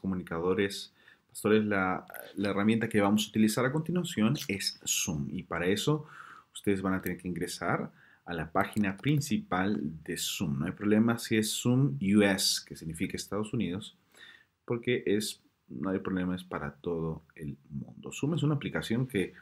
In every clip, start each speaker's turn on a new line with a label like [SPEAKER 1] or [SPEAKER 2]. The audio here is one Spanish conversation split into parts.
[SPEAKER 1] comunicadores, pastores, la, herramienta que vamos a utilizar a continuación es Zoom. Y para eso ustedes van a tener que ingresar a la página principal de Zoom. No hay problema si es Zoom US, que significa Estados Unidos, porque es, no hay problema, es para todo el mundo. Zoom es una aplicación que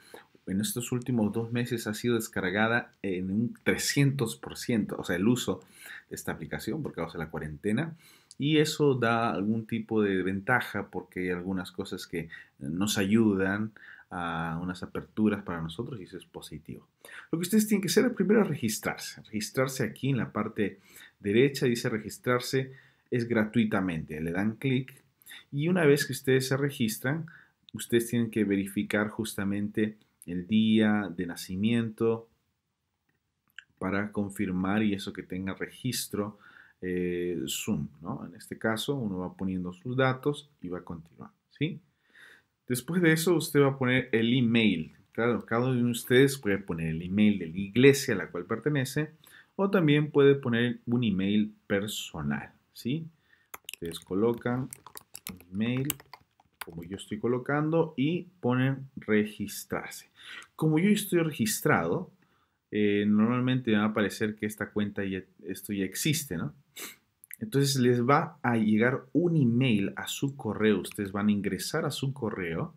[SPEAKER 1] en estos últimos dos meses ha sido descargada en un 300%, o sea, el uso de esta aplicación porque causa de la cuarentena y eso da algún tipo de ventaja porque hay algunas cosas que eh, nos ayudan a unas aperturas para nosotros y eso es positivo. Lo que ustedes tienen que hacer es primero registrarse. Registrarse aquí en la parte derecha dice registrarse es gratuitamente. Le dan clic y una vez que ustedes se registran, ustedes tienen que verificar justamente el día de nacimiento para confirmar y eso que tenga registro eh, zoom, ¿no? En este caso, uno va poniendo sus datos y va continuando, ¿sí? Después de eso, usted va a poner el email. Claro, cada uno de ustedes puede poner el email de la iglesia a la cual pertenece o también puede poner un email personal, ¿sí? Ustedes colocan un email como yo estoy colocando y ponen registrarse. Como yo estoy registrado, eh, normalmente va a aparecer que esta cuenta ya, esto ya existe, ¿no? Entonces les va a llegar un email a su correo, ustedes van a ingresar a su correo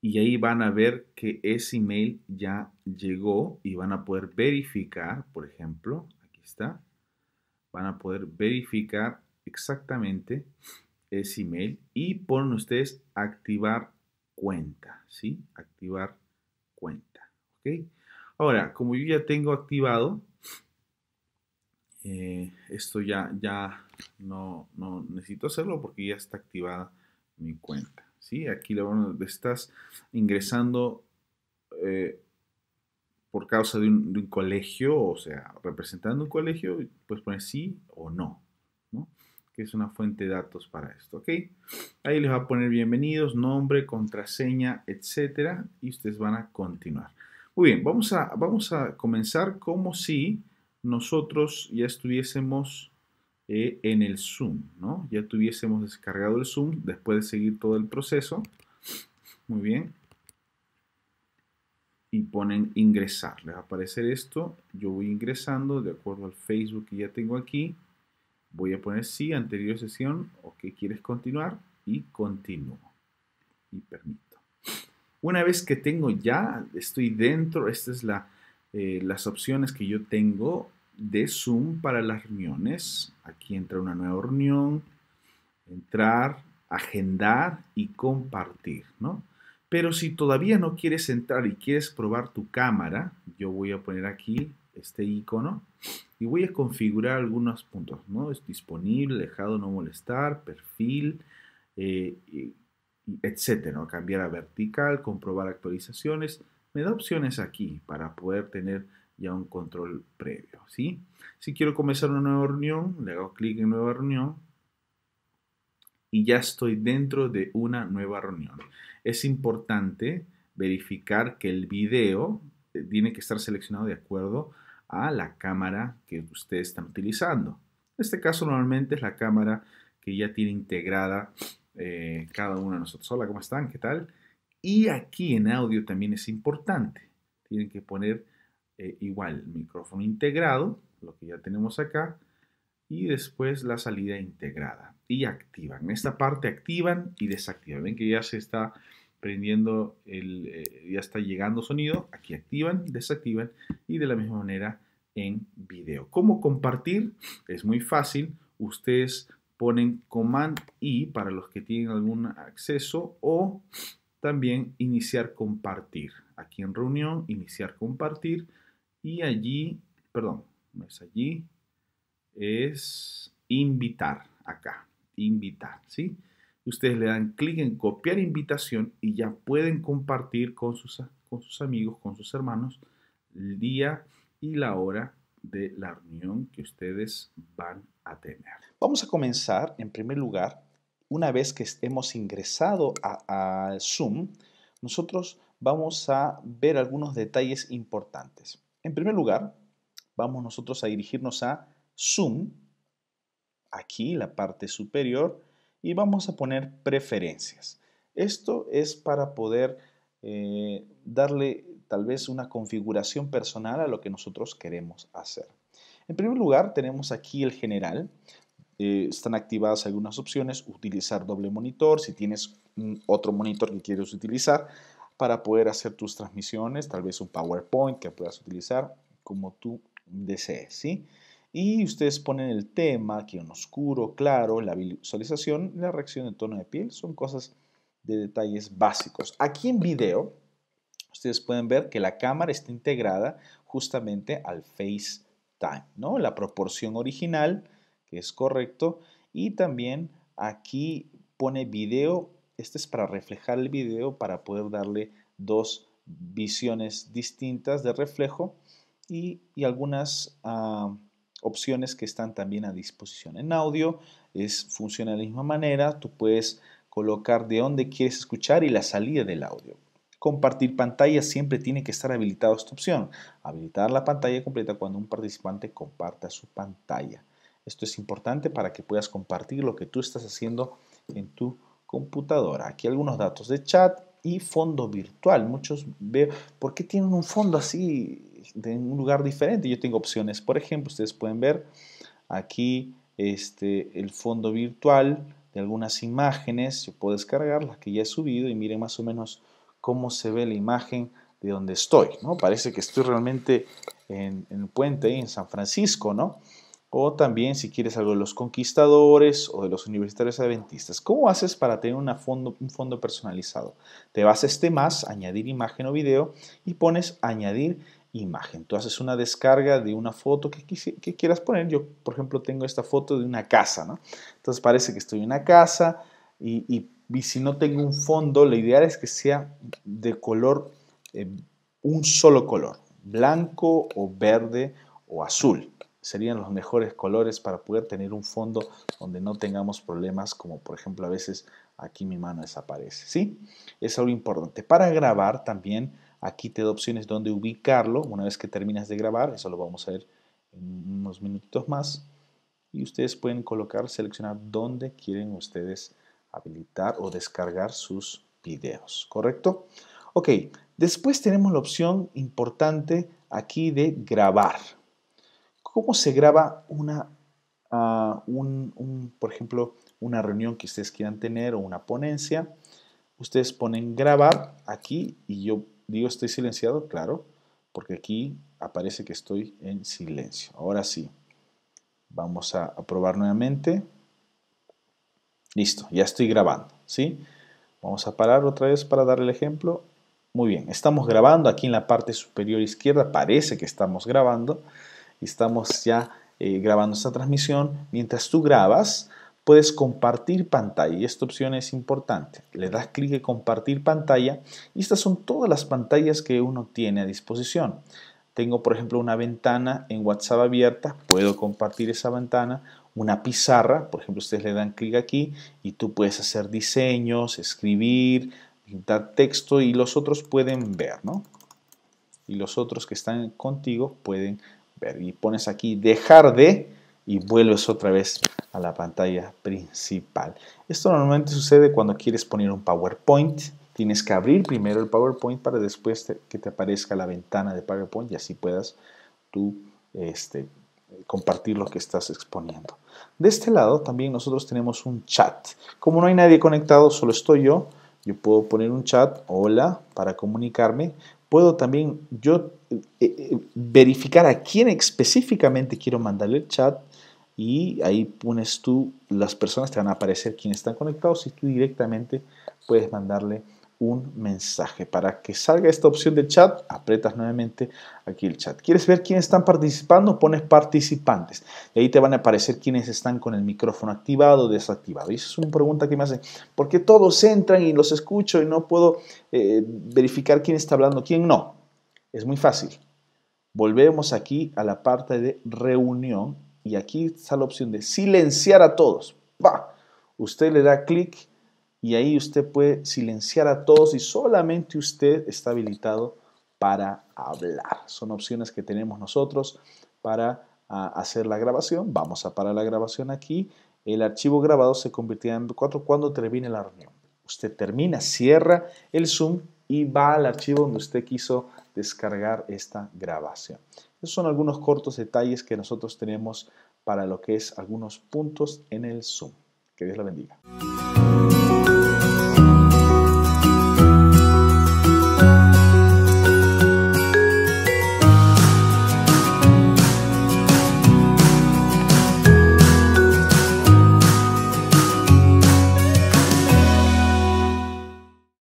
[SPEAKER 1] y ahí van a ver que ese email ya llegó y van a poder verificar, por ejemplo, aquí está, van a poder verificar exactamente ese email y ponen ustedes activar cuenta, ¿sí? Activar cuenta, ¿ok? Ahora, como yo ya tengo activado, eh, esto ya, no, necesito hacerlo porque ya está activada mi cuenta. ¿sí? Aquí le estás ingresando eh, por causa de un, colegio, o sea, representando un colegio, puedes poner sí o no, que es una fuente de datos para esto. Okay. Ahí les va a poner bienvenidos, nombre, contraseña, etcétera, y ustedes van a continuar. Muy bien, vamos a, vamos a comenzar como si nosotros ya estuviésemos eh, en el Zoom, ¿no? Ya tuviésemos descargado el Zoom después de seguir todo el proceso. Muy bien. Y ponen ingresar. Les va a aparecer esto. Yo voy ingresando de acuerdo al Facebook que ya tengo aquí. Voy a poner sí, anterior sesión, o que quieres continuar, y continúo. Y permito. Una vez que tengo ya, estoy dentro, estas es la, eh, las opciones que yo tengo de Zoom para las reuniones. Aquí entra una nueva reunión, entrar, agendar y compartir, ¿no? Pero si todavía no quieres entrar y quieres probar tu cámara, yo voy a poner aquí este icono y voy a configurar algunos puntos, ¿no? Es disponible, dejado no molestar, perfil, eh, etcétera, cambiar a vertical, comprobar actualizaciones, me da opciones aquí para poder tener ya un control previo, ¿sí? Si quiero comenzar una nueva reunión, le hago clic en nueva reunión y ya estoy dentro de una nueva reunión. Es importante verificar que el video eh, tiene que estar seleccionado de acuerdo a la cámara que ustedes están utilizando. En este caso normalmente es la cámara que ya tiene integrada eh, cada uno de nosotros. Hola, ¿cómo están? ¿Qué tal? Y aquí en audio también es importante. Tienen que poner eh, igual micrófono integrado, lo que ya tenemos acá, y después la salida integrada. Y activan. En Esta parte activan y desactivan. Ven que ya se está prendiendo, el, eh, ya está llegando sonido. Aquí activan, desactivan y de la misma manera en video. ¿Cómo compartir? Es muy fácil. Ustedes ponen Command I para los que tienen algún acceso o también iniciar compartir. Aquí en reunión, iniciar compartir y allí, perdón, no es allí, es invitar acá, invitar, ¿sí? Ustedes le dan clic en copiar invitación y ya pueden compartir con sus, con sus amigos, con sus hermanos, el día y la hora de la reunión que ustedes van Vamos a comenzar, en primer lugar, una vez que hemos ingresado a, Zoom, nosotros vamos a ver algunos detalles importantes. En primer lugar, vamos nosotros a dirigirnos a Zoom, aquí la parte superior, y vamos a poner preferencias. Esto es para poder eh, darle tal vez una configuración personal a lo que nosotros queremos hacer. En primer lugar, tenemos aquí el general. Eh, están activadas algunas opciones, utilizar doble monitor, si tienes otro monitor que quieres utilizar para poder hacer tus transmisiones, tal vez un PowerPoint que puedas utilizar como tú desees, ¿sí? Y ustedes ponen el tema, aquí en oscuro, claro, la visualización, la reacción de tono de piel, son cosas de detalles básicos. Aquí en video, ustedes pueden ver que la cámara está integrada justamente al Face ¿no? La proporción original, que es correcto, y también aquí pone video, este es para reflejar el video para poder darle dos visiones distintas de reflejo y, algunas ah, opciones que están también a disposición. En audio es, funciona de la misma manera, tú puedes colocar de dónde quieres escuchar y la salida del audio. Compartir pantalla siempre tiene que estar habilitado esta opción. Habilitar la pantalla completa cuando un participante comparta su pantalla. Esto es importante para que puedas compartir lo que tú estás haciendo en tu computadora. Aquí algunos datos de chat y fondo virtual. Muchos veo, ¿por qué tienen un fondo así en un lugar diferente? Yo tengo opciones. Por ejemplo, ustedes pueden ver aquí este, el fondo virtual de algunas imágenes. Yo puedo descargar las que ya he subido y miren más o menos cómo se ve la imagen de donde estoy, ¿no? Parece que estoy realmente en, el puente en San Francisco, ¿no? O también si quieres algo de los conquistadores o de los universitarios adventistas. ¿Cómo haces para tener un fondo personalizado? Te vas a este más, añadir imagen o video y pones añadir imagen. Tú haces una descarga de una foto que, que quieras poner. Yo, por ejemplo, tengo esta foto de una casa, ¿no? Entonces parece que estoy en una casa, y, y, si no tengo un fondo, lo ideal es que sea de color, eh, un solo color, blanco o verde o azul. Serían los mejores colores para poder tener un fondo donde no tengamos problemas, como por ejemplo a veces aquí mi mano desaparece. ¿sí? Es algo importante. Para grabar también, aquí te da opciones donde ubicarlo una vez que terminas de grabar. Eso lo vamos a ver en unos minutitos más. Y ustedes pueden colocar, seleccionar dónde quieren ustedes habilitar o descargar sus videos, ¿correcto? Ok, después tenemos la opción importante aquí de grabar. ¿Cómo se graba una, ah, por ejemplo, una reunión que ustedes quieran tener o una ponencia? Ustedes ponen grabar aquí y yo digo estoy silenciado, claro, porque aquí aparece que estoy en silencio. Ahora sí, vamos a, a probar nuevamente. Listo, ya estoy grabando, ¿sí? Vamos a parar otra vez para dar el ejemplo. Muy bien, estamos grabando aquí en la parte superior izquierda, parece que estamos grabando. Estamos ya eh, grabando esta transmisión. Mientras tú grabas, puedes compartir pantalla y esta opción es importante. Le das clic en compartir pantalla y estas son todas las pantallas que uno tiene a disposición. Tengo, por ejemplo, una ventana en WhatsApp abierta, puedo compartir esa ventana una pizarra, por ejemplo, ustedes le dan clic aquí y tú puedes hacer diseños, escribir, pintar texto y los otros pueden ver, ¿no? Y los otros que están contigo pueden ver. Y pones aquí dejar de y vuelves otra vez a la pantalla principal. Esto normalmente sucede cuando quieres poner un PowerPoint. Tienes que abrir primero el PowerPoint para después que te aparezca la ventana de PowerPoint y así puedas tú este, eh, compartir lo que estás exponiendo. De este lado también nosotros tenemos un chat. Como no hay nadie conectado, solo estoy yo, yo puedo poner un chat, hola, para comunicarme. Puedo también yo eh, eh, verificar a quién específicamente quiero mandarle el chat y ahí pones tú, las personas te van a aparecer quién están conectados y tú directamente puedes mandarle un mensaje. Para que salga esta opción de chat, aprietas nuevamente aquí el chat. ¿Quieres ver quiénes están participando? Pones participantes. Y ahí te van a aparecer quiénes están con el micrófono activado o desactivado. Y es una pregunta que me hacen. ¿Por qué todos entran y los escucho y no puedo eh, verificar quién está hablando, quién no? Es muy fácil. Volvemos aquí a la parte de reunión y aquí está la opción de silenciar a todos. Usted le da clic y ahí usted puede silenciar a todos y solamente usted está habilitado para hablar. Son opciones que tenemos nosotros para ah, hacer la grabación. Vamos a parar la grabación aquí. El archivo grabado se convertirá en 4 cuando termine la reunión. Usted termina, cierra el Zoom y va al archivo donde usted quiso descargar esta grabación. Esos son algunos cortos detalles que nosotros tenemos para lo que es algunos puntos en el Zoom. Que Dios la bendiga.